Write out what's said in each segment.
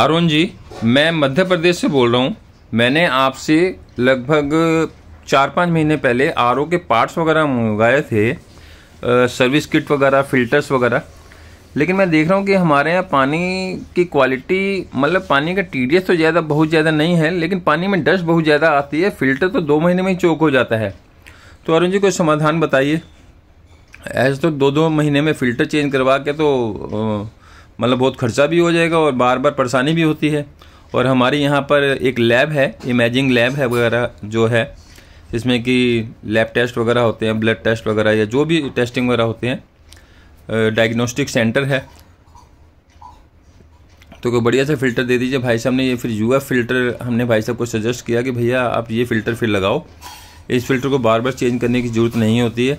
अरुण जी मैं मध्य प्रदेश से बोल रहा हूँ मैंने आपसे लगभग चार पाँच महीने पहले आर के पार्ट्स वगैरह मंगवाए थे सर्विस किट वगैरह फ़िल्टर्स वगैरह लेकिन मैं देख रहा हूँ कि हमारे यहाँ पानी की क्वालिटी मतलब पानी का टी तो ज़्यादा बहुत ज़्यादा नहीं है लेकिन पानी में डस्ट बहुत ज़्यादा आती है फ़िल्टर तो दो महीने में ही चौक हो जाता है तो अरुण जी कोई समाधान बताइए ऐसे तो दो दो महीने में फ़िल्टर चेंज करवा के तो मतलब बहुत खर्चा भी हो जाएगा और बार बार परेशानी भी होती है और हमारे यहाँ पर एक लैब है इमेजिंग लैब है वगैरह जो है जिसमें कि लैब टेस्ट वगैरह होते हैं ब्लड टेस्ट वगैरह या जो भी टेस्टिंग वगैरह होते हैं डायग्नोस्टिक सेंटर है तो कोई बढ़िया सा फ़िल्टर दे दीजिए भाई साहब ने ये फिर यूएफ फ़िल्टर हमने भाई साहब को सजेस्ट किया कि भैया आप ये फ़िल्टर फिर लगाओ इस फ़िल्टर को बार बार चेंज करने की ज़रूरत नहीं होती है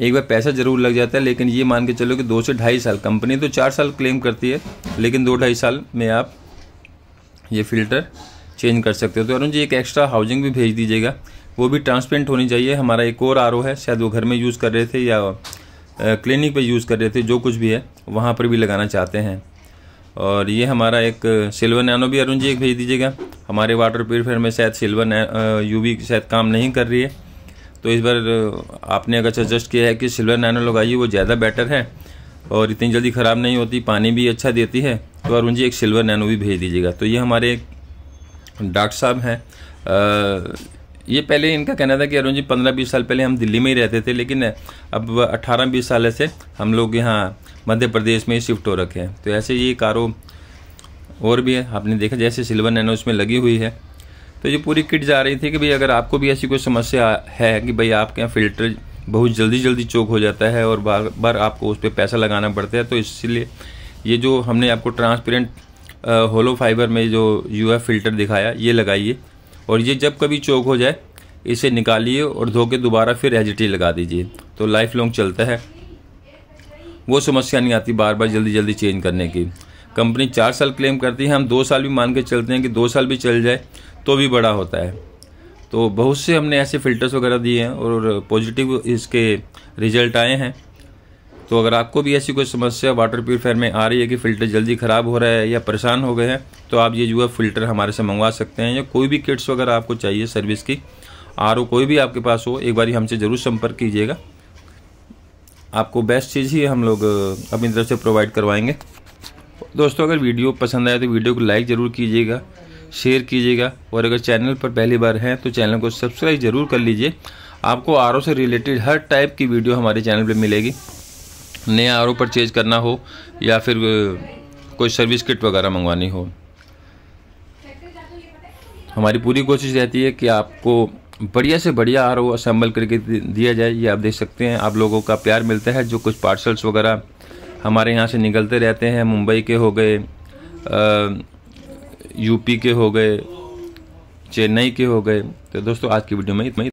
एक बार पैसा जरूर लग जाता है लेकिन ये मान के चलो कि दो से ढाई साल कंपनी तो चार साल क्लेम करती है लेकिन दो ढाई साल में आप ये फ़िल्टर चेंज कर सकते हो तो अरुण जी एक एक्स्ट्रा हाउसिंग भी भेज दीजिएगा वो भी ट्रांसपेरेंट होनी चाहिए हमारा एक और आर है शायद वो घर में यूज़ कर रहे थे या क्लिनिक पर यूज़ कर रहे थे जो कुछ भी है वहाँ पर भी लगाना चाहते हैं और ये हमारा एक सिल्वर नैनो भी अरुण जी एक भेज दीजिएगा हमारे वाटर प्योरीफायर में शायद सिल्वर यूवी शायद काम नहीं कर रही है तो इस बार आपने अगर सजेस्ट किया है कि सिल्वर नैनो लगाइए वो ज़्यादा बेटर है और इतनी जल्दी ख़राब नहीं होती पानी भी अच्छा देती है तो अरुण जी एक सिल्वर नैनो भी भेज दीजिएगा तो ये हमारे डॉक्टर साहब हैं ये पहले इनका कहना था कि अरुण जी पंद्रह बीस साल पहले हम दिल्ली में ही रहते थे लेकिन अब अट्ठारह बीस साल से हम लोग यहाँ मध्य प्रदेश में ही शिफ्ट हो रखे हैं तो ऐसे ये कारो और भी है आपने देखा जैसे सिल्वर नैनो इसमें लगी हुई है तो ये पूरी किट जा रही थी कि भाई अगर आपको भी ऐसी कोई समस्या है कि भाई आपके यहाँ फ़िल्टर बहुत जल्दी जल्दी चोक हो जाता है और बार बार आपको उस पर पैसा लगाना पड़ता है तो इसलिए ये जो हमने आपको ट्रांसपेरेंट होलो फाइबर में जो यू फ़िल्टर दिखाया ये लगाइए और ये जब कभी चोक हो जाए इसे निकालिए और धो के दोबारा फिर एजिटी लगा दीजिए तो लाइफ लॉन्ग चलता है वो समस्या नहीं आती बार बार जल्दी जल्दी चेंज करने की कंपनी चार साल क्लेम करती है हम दो साल भी मान के चलते हैं कि दो साल भी चल जाए तो भी बड़ा होता है तो बहुत से हमने ऐसे फ़िल्टर्स वगैरह दिए हैं और पॉजिटिव इसके रिजल्ट आए हैं तो अगर आपको भी ऐसी कोई समस्या वाटर प्योरीफायर में आ रही है कि फ़िल्टर जल्दी ख़राब हो रहा है या परेशान हो गए हैं तो आप ये जो है फ़िल्टर हमारे से मंगवा सकते हैं या कोई भी किट्स वगैरह आपको चाहिए सर्विस की आर कोई भी आपके पास हो एक बार हमसे ज़रूर संपर्क कीजिएगा आपको बेस्ट चीज़ ही हम लोग अपनी तरफ से प्रोवाइड करवाएंगे दोस्तों अगर वीडियो पसंद आए तो वीडियो को लाइक ज़रूर कीजिएगा शेयर कीजिएगा और अगर चैनल पर पहली बार हैं तो चैनल को सब्सक्राइब ज़रूर कर लीजिए आपको आर से रिलेटेड हर टाइप की वीडियो हमारे चैनल पर मिलेगी नया आर ओ परचेज करना हो या फिर कोई सर्विस किट वगैरह मंगवानी हो हमारी पूरी कोशिश रहती है कि आपको बढ़िया से बढ़िया आर ओ असम्बल करके दिया जाए ये आप देख सकते हैं आप लोगों का प्यार मिलता है जो कुछ पार्सल्स वगैरह हमारे यहाँ से निकलते रहते हैं मुंबई के हो गए यूपी के हो गए चेन्नई के हो गए तो दोस्तों आज की वीडियो में इतना ही